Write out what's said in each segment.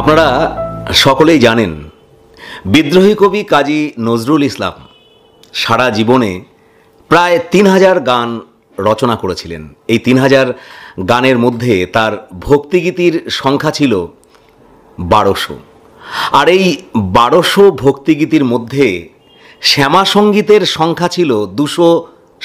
আপনারা সকলেই জানেন বিদ্রোহী কবি কাজী নজরুল ইসলাম সারা জীবনে প্রায় তিন হাজার গান রচনা করেছিলেন এই তিন হাজার গানের মধ্যে তার ভক্তিগীতির সংখ্যা ছিল বারোশো আর এই বারোশো ভক্তিগীতির মধ্যে শ্যামা সঙ্গীতের সংখ্যা ছিল দুশো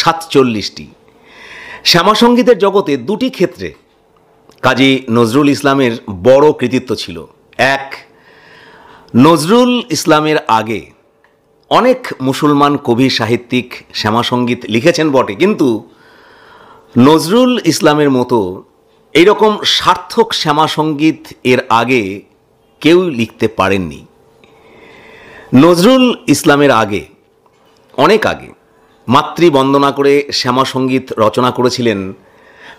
সাতচল্লিশটি শ্যামা সঙ্গীতের জগতে দুটি ক্ষেত্রে কাজী নজরুল ইসলামের বড় কৃতিত্ব ছিল এক নজরুল ইসলামের আগে অনেক মুসলমান কবি সাহিত্যিক শ্যামাসঙ্গীত লিখেছেন বটে কিন্তু নজরুল ইসলামের মতো এইরকম সার্থক শ্যামাসঙ্গীত এর আগে কেউ লিখতে পারেননি নজরুল ইসলামের আগে অনেক আগে মাতৃবন্দনা করে শ্যামাসঙ্গীত রচনা করেছিলেন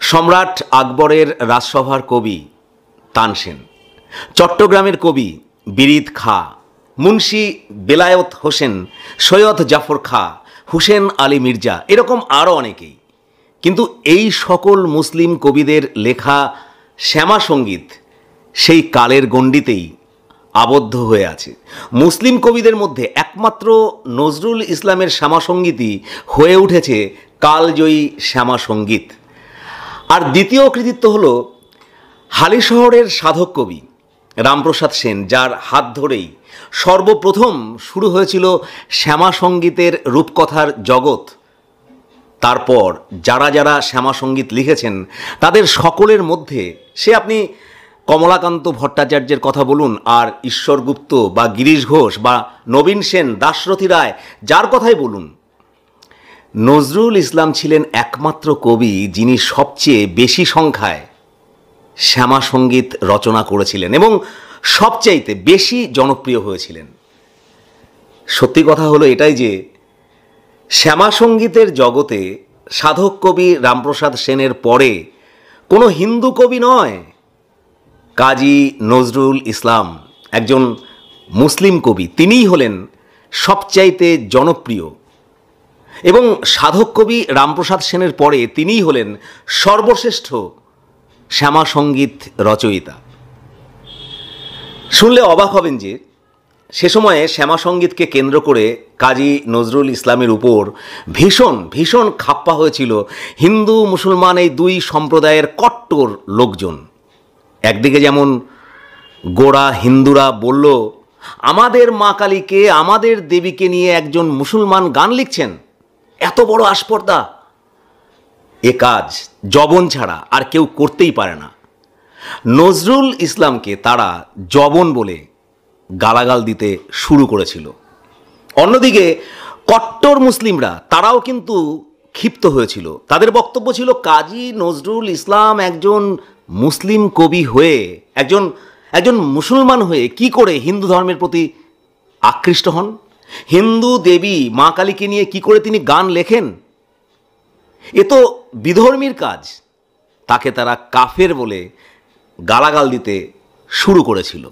সম্রাট আকবরের রাজসভার কবি তানসেন চট্টগ্রামের কবি বিরিদ খা মুন্সি বেলায়ত হোসেন সৈয়দ জাফর খা হুসেন আলী মির্জা এরকম আরও অনেকেই কিন্তু এই সকল মুসলিম কবিদের লেখা শ্যামা সঙ্গীত সেই কালের গণ্ডিতেই আবদ্ধ হয়ে আছে মুসলিম কবিদের মধ্যে একমাত্র নজরুল ইসলামের শ্যামাসঙ্গীতই হয়ে উঠেছে কালজয়ী শ্যামা সঙ্গীত আর দ্বিতীয় কৃতিত্ব হল হালিশহরের সাধক কবি রামপ্রসাদ সেন যার হাত ধরেই সর্বপ্রথম শুরু হয়েছিল শ্যামা সঙ্গীতের রূপকথার জগৎ তারপর যারা যারা শ্যামা সঙ্গীত লিখেছেন তাদের সকলের মধ্যে সে আপনি কমলাকান্ত ভট্টাচার্যের কথা বলুন আর ঈশ্বরগুপ্ত বা গিরিশ ঘোষ বা নবীন সেন দাশরথী রায় যার কথাই বলুন নজরুল ইসলাম ছিলেন একমাত্র কবি যিনি সবচেয়ে বেশি সংখ্যায় শ্যামা সঙ্গীত রচনা করেছিলেন এবং সবচাইতে বেশি জনপ্রিয় হয়েছিলেন সত্যি কথা হলো এটাই যে শ্যামা সঙ্গীতের জগতে সাধক কবি রামপ্রসাদ সেনের পরে কোনো হিন্দু কবি নয় কাজী নজরুল ইসলাম একজন মুসলিম কবি তিনিই হলেন সবচাইতে জনপ্রিয় এবং সাধক কবি রামপ্রসাদ সেনের পরে তিনিই হলেন সর্বশ্রেষ্ঠ শ্যামা সঙ্গীত রচয়িতা শুনলে অবাক হবেন যে সে সময়ে শ্যামা সঙ্গীতকে কেন্দ্র করে কাজী নজরুল ইসলামের উপর ভীষণ ভীষণ খাপ্পা হয়েছিল হিন্দু মুসলমান এই দুই সম্প্রদায়ের কট্টর লোকজন একদিকে যেমন গোড়া হিন্দুরা বলল আমাদের মা কালীকে আমাদের দেবীকে নিয়ে একজন মুসলমান গান লিখছেন এত বড় আস্পর্দা এ কাজ জবন ছাড়া আর কেউ করতেই পারে না নজরুল ইসলামকে তারা জবন বলে গালাগাল দিতে শুরু করেছিল অন্যদিকে কট্টর মুসলিমরা তারাও কিন্তু ক্ষিপ্ত হয়েছিল তাদের বক্তব্য ছিল কাজী নজরুল ইসলাম একজন মুসলিম কবি হয়ে একজন একজন মুসলমান হয়ে কি করে হিন্দু ধর্মের প্রতি আকৃষ্ট হন হিন্দু দেবী মা কালীকে নিয়ে কি করে তিনি গান লেখেন এ তো বিধর্মীর কাজ তাকে তারা কাফের বলে গালাগাল দিতে শুরু করেছিল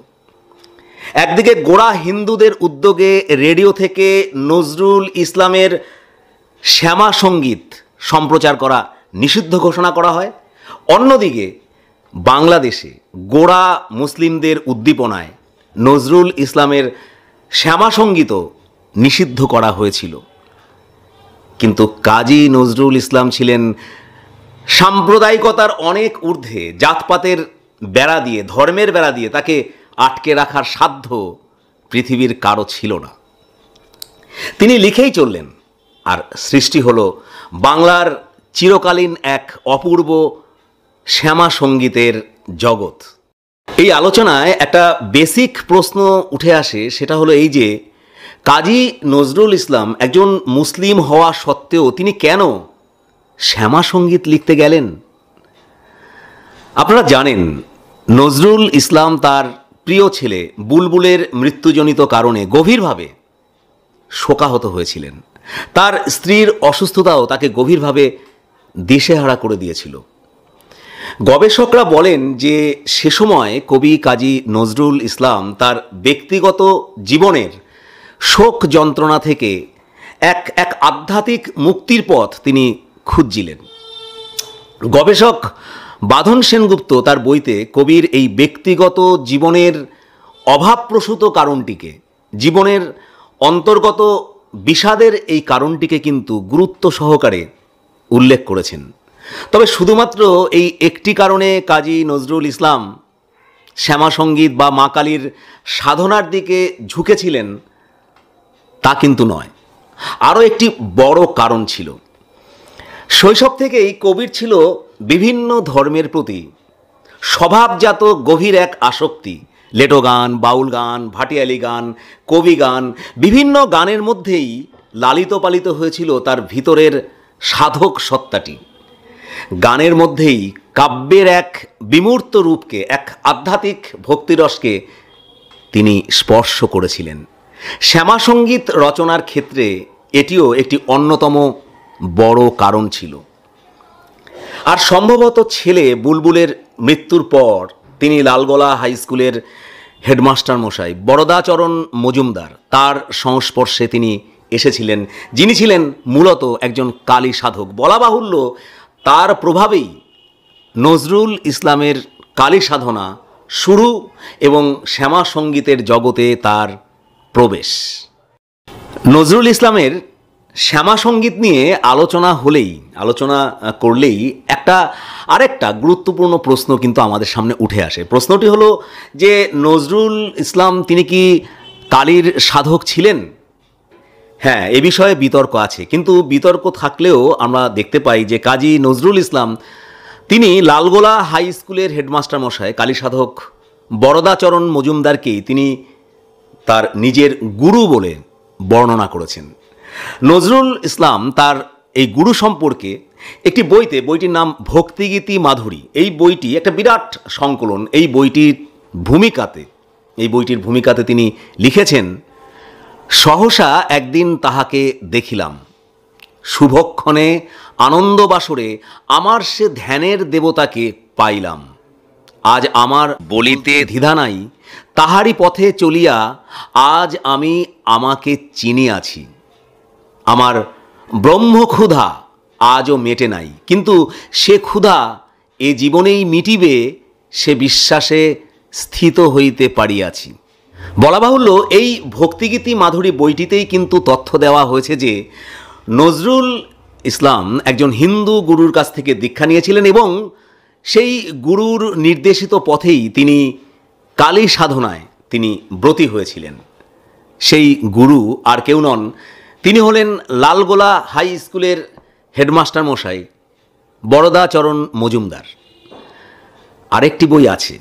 একদিকে গোড়া হিন্দুদের উদ্যোগে রেডিও থেকে নজরুল ইসলামের শ্যামা সঙ্গীত সম্প্রচার করা নিষিদ্ধ ঘোষণা করা হয় অন্যদিকে বাংলাদেশে গোড়া মুসলিমদের উদ্দীপনায় নজরুল ইসলামের শ্যামা সঙ্গীতও নিষিদ্ধ করা হয়েছিল কিন্তু কাজী নজরুল ইসলাম ছিলেন সাম্প্রদায়িকতার অনেক ঊর্ধ্বে জাতপাতের বেড়া দিয়ে ধর্মের বেড়া দিয়ে তাকে আটকে রাখার সাধ্য পৃথিবীর কারো ছিল না তিনি লিখেই চললেন আর সৃষ্টি হল বাংলার চিরকালীন এক অপূর্ব শ্যামা সঙ্গীতের জগৎ এই আলোচনায় একটা বেসিক প্রশ্ন উঠে আসে সেটা হলো এই যে কাজী নজরুল ইসলাম একজন মুসলিম হওয়া সত্ত্বেও তিনি কেন শ্যামা সঙ্গীত লিখতে গেলেন আপনারা জানেন নজরুল ইসলাম তার প্রিয় ছেলে বুলবুলের মৃত্যুজনিত কারণে গভীরভাবে শোকাহত হয়েছিলেন তার স্ত্রীর অসুস্থতাও তাকে গভীরভাবে দিশেহারা করে দিয়েছিল গবেষকরা বলেন যে সে সময় কবি কাজী নজরুল ইসলাম তার ব্যক্তিগত জীবনের শোক যন্ত্রণা থেকে এক এক আধ্যাত্মিক মুক্তির পথ তিনি খুঁজছিলেন গবেষক বাঁধন সেনগুপ্ত তার বইতে কবির এই ব্যক্তিগত জীবনের অভাবপ্রসূত কারণটিকে জীবনের অন্তর্গত বিষাদের এই কারণটিকে কিন্তু গুরুত্ব সহকারে উল্লেখ করেছেন তবে শুধুমাত্র এই একটি কারণে কাজী নজরুল ইসলাম শ্যামাসঙ্গীত বা মা কালীর সাধনার দিকে ঝুঁকেছিলেন তা কিন্তু নয় আরও একটি বড় কারণ ছিল শৈশব থেকেই কবির ছিল বিভিন্ন ধর্মের প্রতি স্বভাবজাত গভীর এক আসক্তি লেটো গান বাউল গান ভাটিয়ালি গান কবি গান বিভিন্ন গানের মধ্যেই লালিত পালিত হয়েছিল তার ভিতরের সাধক সত্তাটি গানের মধ্যেই কাব্যের এক বিমূর্ত রূপকে এক আধ্যাত্মিক ভক্তিরসকে তিনি স্পর্শ করেছিলেন শ্যামাসঙ্গীত রচনার ক্ষেত্রে এটিও একটি অন্যতম বড় কারণ ছিল আর সম্ভবত ছেলে বুলবুলের মৃত্যুর পর তিনি লালগোলা হাই স্কুলের হেডমাস্টার মশাই বরদাচরণ মজুমদার তার সংস্পর্শে তিনি এসেছিলেন যিনি ছিলেন মূলত একজন কালী সাধক বলা বাহুল্য তার প্রভাবেই নজরুল ইসলামের কালী সাধনা শুরু এবং শ্যামা সঙ্গীতের জগতে তার প্রবেশ নজরুল ইসলামের শ্যামা সঙ্গীত নিয়ে আলোচনা হলেই আলোচনা করলেই একটা আরেকটা গুরুত্বপূর্ণ প্রশ্ন কিন্তু আমাদের সামনে উঠে আসে প্রশ্নটি হলো যে নজরুল ইসলাম তিনি কি কালীর সাধক ছিলেন হ্যাঁ এ বিষয়ে বিতর্ক আছে কিন্তু বিতর্ক থাকলেও আমরা দেখতে পাই যে কাজী নজরুল ইসলাম তিনি লালগোলা হাই স্কুলের হেডমাস্টার মশায় কালী সাধক বরদাচরণ মজুমদারকেই তিনি তার নিজের গুরু বলে বর্ণনা করেছেন নজরুল ইসলাম তার এই গুরু সম্পর্কে একটি বইতে বইটির নাম ভক্তিগীতি মাধুরী এই বইটি একটা বিরাট সংকলন এই বইটির ভূমিকাতে এই বইটির ভূমিকাতে তিনি লিখেছেন সহসা একদিন তাহাকে দেখিলাম শুভক্ষণে আনন্দবাসরে আমার সে ধ্যানের দেবতাকে পাইলাম আজ আমার বলিতে দ্বিধা নাই তাহারই পথে চলিয়া আজ আমি আমাকে চিনিয়াছি আমার ব্রহ্ম ক্ষুধা আজও মেটে নাই কিন্তু সে ক্ষুধা এ জীবনেই মিটিবে সে বিশ্বাসে স্থিত হইতে পারিয়াছি বলা বাহুল্য এই ভক্তিগীতি মাধুরী বইটিতেই কিন্তু তথ্য দেওয়া হয়েছে যে নজরুল ইসলাম একজন হিন্দু গুরুর কাছ থেকে দীক্ষা নিয়েছিলেন এবং সেই গুরুর নির্দেশিত পথেই তিনি কালী সাধনায় তিনি ব্রতী হয়েছিলেন সেই গুরু আর কেউ নন তিনি হলেন লালগোলা হাই স্কুলের হেডমাস্টার মশাই বরদাচরণ মজুমদার আরেকটি বই আছে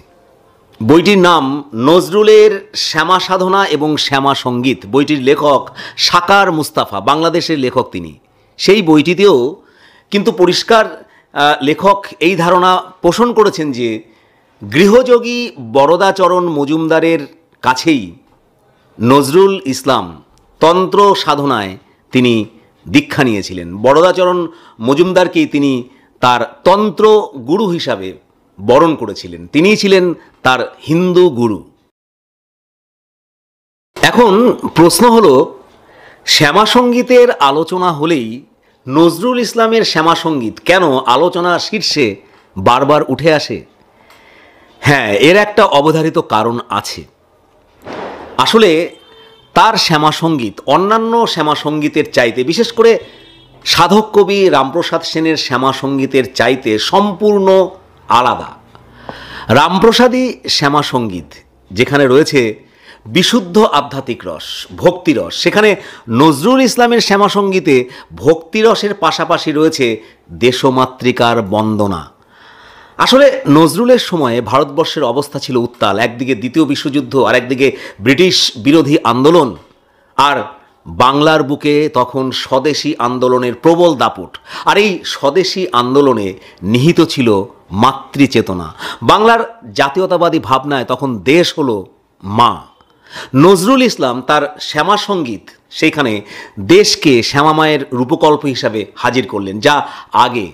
বইটির নাম নজরুলের শ্যামা সাধনা এবং শ্যামা সঙ্গীত বইটির লেখক সাকার মুস্তাফা বাংলাদেশের লেখক তিনি সেই বইটিতেও কিন্তু পরিষ্কার লেখক এই ধারণা পোষণ করেছেন যে গৃহযোগী বরদাচরণ মজুমদারের কাছেই নজরুল ইসলাম তন্ত্র সাধনায় তিনি দীক্ষা নিয়েছিলেন বরদাচরণ মজুমদারকেই তিনি তার তন্ত্র গুরু হিসাবে বরণ করেছিলেন তিনিই ছিলেন তার হিন্দু গুরু এখন প্রশ্ন হল শ্যামাসঙ্গীতের আলোচনা হলেই নজরুল ইসলামের শ্যামাসঙ্গীত কেন আলোচনা শীর্ষে বারবার উঠে আসে হ্যাঁ এর একটা অবধারিত কারণ আছে আসলে তার শ্যামাসঙ্গীত অন্যান্য শ্যামা সঙ্গীতের চাইতে বিশেষ করে সাধক কবি রামপ্রসাদ সেনের শ্যামা সঙ্গীতের চাইতে সম্পূর্ণ আলাদা রামপ্রসাদী সঙ্গীত যেখানে রয়েছে বিশুদ্ধ আধ্যাত্মিক রস ভক্তিরস সেখানে নজরুল ইসলামের শ্যামাসঙ্গীতে ভক্তিরসের পাশাপাশি রয়েছে দেশমাতৃকার বন্দনা আসলে নজরুলের সময়ে ভারতবর্ষের অবস্থা ছিল উত্তাল একদিকে দ্বিতীয় বিশ্বযুদ্ধ আর একদিকে ব্রিটিশ বিরোধী আন্দোলন আর বাংলার বুকে তখন স্বদেশী আন্দোলনের প্রবল দাপট আর এই স্বদেশী আন্দোলনে নিহিত ছিল মাতৃচেতনা বাংলার জাতীয়তাবাদী ভাবনায় তখন দেশ হলো মা নজরুল ইসলাম তার শ্যামা সঙ্গীত সেখানে দেশকে শ্যামামায়ের রূপকল্প হিসাবে হাজির করলেন যা আগে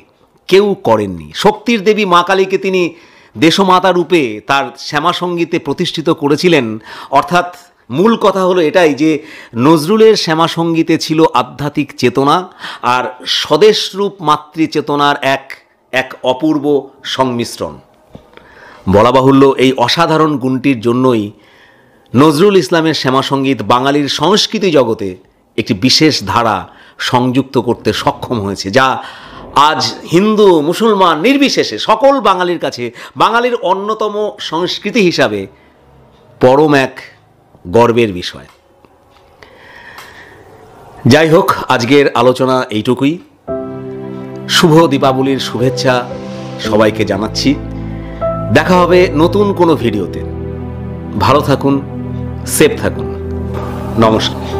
কেউ করেননি শক্তির দেবী মা কালীকে তিনি দেশমাতা রূপে তার শ্যামা সঙ্গীতে প্রতিষ্ঠিত করেছিলেন অর্থাৎ মূল কথা হলো এটাই যে নজরুলের শ্যামা সঙ্গীতে ছিল আধ্যাত্মিক চেতনা আর স্বদেশরূপ মাতৃচেতনার এক এক অপূর্ব সংমিশ্রণ বলা বাহুল্য এই অসাধারণ গুণটির জন্যই নজরুল ইসলামের শ্যামাসঙ্গীত বাঙালির সংস্কৃতি জগতে একটি বিশেষ ধারা সংযুক্ত করতে সক্ষম হয়েছে যা আজ হিন্দু মুসলমান নির্বিশেষে সকল বাঙালির কাছে বাঙালির অন্যতম সংস্কৃতি হিসাবে পরম এক গর্বের বিষয় যাই হোক আজকের আলোচনা এইটুকুই শুভ দীপাবলির শুভেচ্ছা সবাইকে জানাচ্ছি দেখা হবে নতুন কোনো ভিডিওতে ভালো থাকুন সেফ থাকুন নমস্কার